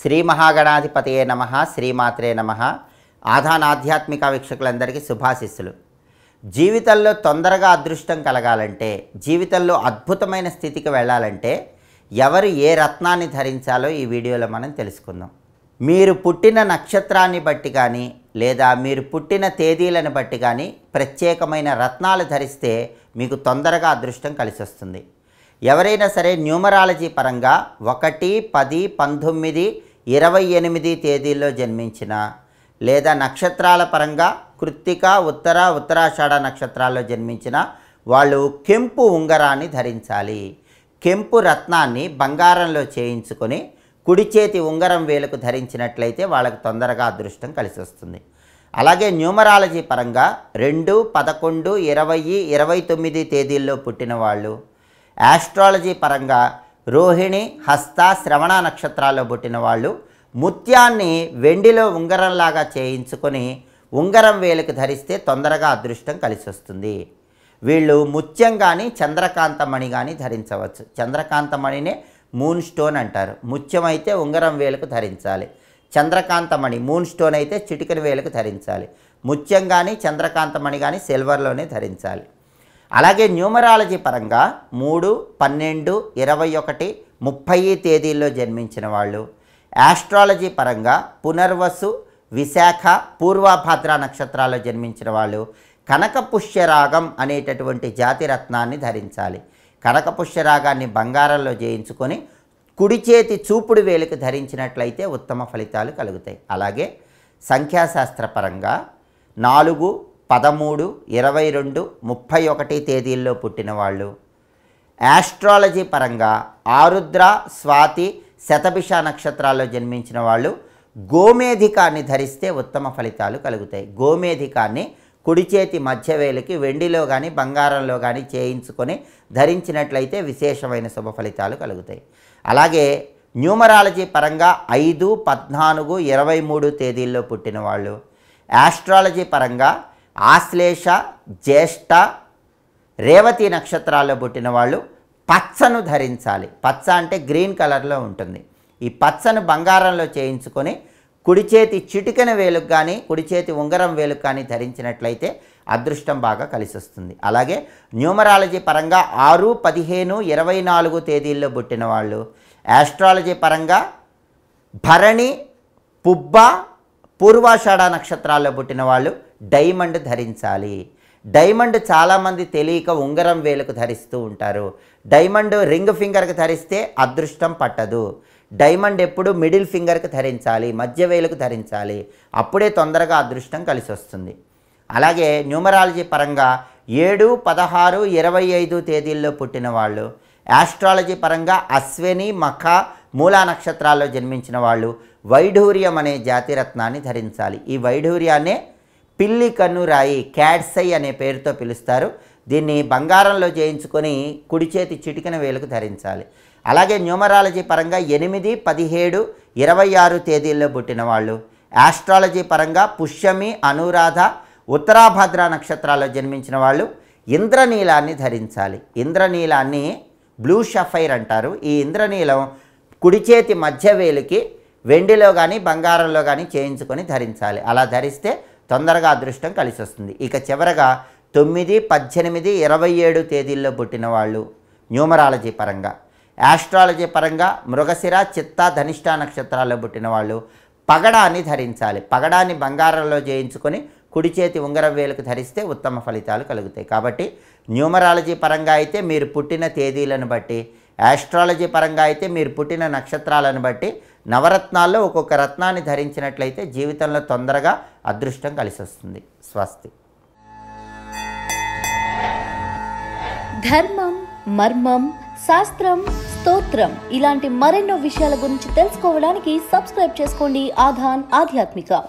శ్రీ మహాగణాధిపతియే నమ శ్రీమాత్రే నమ ఆధాన్ ఆధ్యాత్మిక వీక్షకులందరికీ శుభాశిస్సులు జీవితంలో తొందరగా అదృష్టం కలగాలంటే జీవితంలో అద్భుతమైన స్థితికి వెళ్ళాలంటే ఎవరు ఏ రత్నాన్ని ధరించాలో ఈ వీడియోలో మనం తెలుసుకుందాం మీరు పుట్టిన నక్షత్రాన్ని బట్టి కానీ లేదా మీరు పుట్టిన తేదీలను బట్టి కానీ ప్రత్యేకమైన రత్నాలు ధరిస్తే మీకు తొందరగా అదృష్టం కలిసి వస్తుంది ఎవరైనా సరే న్యూమరాలజీ పరంగా ఒకటి పది పంతొమ్మిది ఇరవై ఎనిమిది తేదీల్లో జన్మించిన లేదా నక్షత్రాల పరంగా కృత్తిక ఉత్తర ఉత్తరాషాఢ నక్షత్రాల్లో జన్మించిన వాళ్ళు కెంపు ఉంగరాన్ని ధరించాలి కెంపు రత్నాన్ని బంగారంలో చేయించుకొని కుడి చేతి ఉంగరం వేలకు ధరించినట్లయితే వాళ్ళకు తొందరగా అదృష్టం కలిసి వస్తుంది అలాగే న్యూమరాలజీ పరంగా రెండు పదకొండు ఇరవై ఇరవై తొమ్మిది తేదీల్లో పుట్టిన వాళ్ళు యాస్ట్రాలజీ పరంగా రోహిణి హస్త శ్రవణ నక్షత్రాల్లో పుట్టిన వాళ్ళు ముత్యాన్ని వెండిలో ఉంగరంలాగా చేయించుకొని ఉంగరం వేలకు ధరిస్తే తొందరగా అదృష్టం కలిసి వస్తుంది వీళ్ళు ముత్యం కానీ చంద్రకాంతమణి కానీ ధరించవచ్చు చంద్రకాంతమణినే మూన్ స్టోన్ అంటారు ముత్యం అయితే ఉంగరం వేలకు ధరించాలి చంద్రకాంతమణి మూన్ స్టోన్ అయితే చిటికెన వేలకు ధరించాలి ముత్యం కానీ చంద్రకాంతమణి కానీ సిల్వర్లోనే ధరించాలి అలాగే న్యూమరాలజీ పరంగా మూడు పన్నెండు ఇరవై ఒకటి ముప్పై తేదీల్లో జన్మించిన వాళ్ళు ఆస్ట్రాలజీ పరంగా పునర్వసు విశాఖ పూర్వభద్ర నక్షత్రాల్లో జన్మించిన వాళ్ళు కనకపుష్యరాగం అనేటటువంటి జాతి రత్నాన్ని ధరించాలి కనకపుష్యరాగాన్ని బంగారంలో జయించుకొని కుడి చేతి చూపుడు వేలికి ధరించినట్లయితే ఉత్తమ ఫలితాలు కలుగుతాయి అలాగే సంఖ్యాశాస్త్రపరంగా నాలుగు పదమూడు ఇరవై రెండు ముప్పై ఒకటి తేదీల్లో పుట్టిన వాళ్ళు యాస్ట్రాలజీ పరంగా ఆరుద్ర స్వాతి శతభిష నక్షత్రాల్లో జన్మించిన వాళ్ళు గోమేధికాన్ని ధరిస్తే ఉత్తమ ఫలితాలు కలుగుతాయి గోమేధికాన్ని కుడి చేతి మధ్యవేలికి వెండిలో కానీ బంగారంలో కానీ చేయించుకొని ధరించినట్లయితే విశేషమైన శుభ ఫలితాలు కలుగుతాయి అలాగే న్యూమరాలజీ పరంగా ఐదు పద్నాలుగు ఇరవై మూడు తేదీల్లో పుట్టిన వాళ్ళు యాస్ట్రాలజీ పరంగా ఆశ్లేష జ్యేష్ఠ రేవతి నక్షత్రాల్లో పుట్టిన వాళ్ళు పచ్చను ధరించాలి పచ్చ అంటే గ్రీన్ కలర్లో ఉంటుంది ఈ పచ్చను బంగారంలో చేయించుకొని కుడి చేతి చిటికెన వేలుకు కానీ కుడి చేతి ఉంగరం వేలుకు కానీ ధరించినట్లయితే అదృష్టం బాగా కలిసి వస్తుంది అలాగే న్యూమరాలజీ పరంగా ఆరు పదిహేను ఇరవై నాలుగు తేదీల్లో పుట్టిన వాళ్ళు యాస్ట్రాలజీ పరంగా భరణి పుబ్బ పూర్వాషాఢ నక్షత్రాల్లో పుట్టిన వాళ్ళు డైమండ్ ధరించాలి డైమండ్ చాలామంది తెలియక ఉంగరం వేలకు ధరిస్తూ ఉంటారు డైమండ్ రింగ్ ఫింగర్కి ధరిస్తే అదృష్టం పట్టదు డైమండ్ ఎప్పుడు మిడిల్ ఫింగర్కి ధరించాలి మధ్య వేలకు ధరించాలి అప్పుడే తొందరగా అదృష్టం కలిసి వస్తుంది అలాగే న్యూమరాలజీ పరంగా ఏడు పదహారు ఇరవై ఐదు తేదీల్లో పుట్టిన వాళ్ళు యాస్ట్రాలజీ పరంగా అశ్విని మఖ మూలా నక్షత్రాల్లో జన్మించిన వాళ్ళు వైఢూర్యం అనే జాతిరత్నాన్ని ధరించాలి ఈ వైఢూర్యాన్నే పిల్లి కన్నురాయి క్యాడ్సై అనే పేరుతో పిలుస్తారు దీన్ని బంగారంలో చేయించుకొని కుడి చేతి చిటికిన వేలకు ధరించాలి అలాగే న్యూమరాలజీ పరంగా ఎనిమిది పదిహేడు ఇరవై ఆరు తేదీల్లో పుట్టిన వాళ్ళు ఆస్ట్రాలజీ పరంగా పుష్యమి అనురాధ ఉత్తరాభద్ర నక్షత్రాల్లో జన్మించిన వాళ్ళు ఇంద్రనీలాన్ని ధరించాలి ఇంద్రనీలాన్ని బ్లూ షఫైర్ అంటారు ఈ ఇంద్రనీలం కుడి చేతి మధ్య వేలికి వెండిలో కానీ బంగారంలో కానీ చేయించుకొని ధరించాలి అలా ధరిస్తే తొందరగా అదృష్టం కలిసి వస్తుంది ఇక చివరగా తొమ్మిది పద్దెనిమిది ఇరవై ఏడు తేదీల్లో పుట్టిన వాళ్ళు న్యూమరాలజీ పరంగా యాస్ట్రాలజీ పరంగా మృగశిర చిత్త ధనిష్ట నక్షత్రాల్లో పుట్టిన వాళ్ళు పగడాన్ని ధరించాలి పగడాన్ని బంగారంలో చేయించుకొని కుడి చేతి ఉంగరం వేలకు ధరిస్తే ఉత్తమ ఫలితాలు కలుగుతాయి కాబట్టి న్యూమరాలజీ పరంగా అయితే మీరు పుట్టిన తేదీలను బట్టి యాస్ట్రాలజీ పరంగా అయితే మీరు పుట్టిన నక్షత్రాలను బట్టి నవరత్నాల్లో ఒక్కొక్క రత్నాన్ని ధరించినట్లయితే జీవితంలో తొందరగా అదృష్టం కలిసి వస్తుంది స్వస్తి ధర్మం మర్మం శాస్త్రం స్తోత్రం ఇలాంటి మరెన్నో విషయాల గురించి తెలుసుకోవడానికి సబ్స్క్రైబ్ చేసుకోండి ఆధాన్ ఆధ్యాత్మిక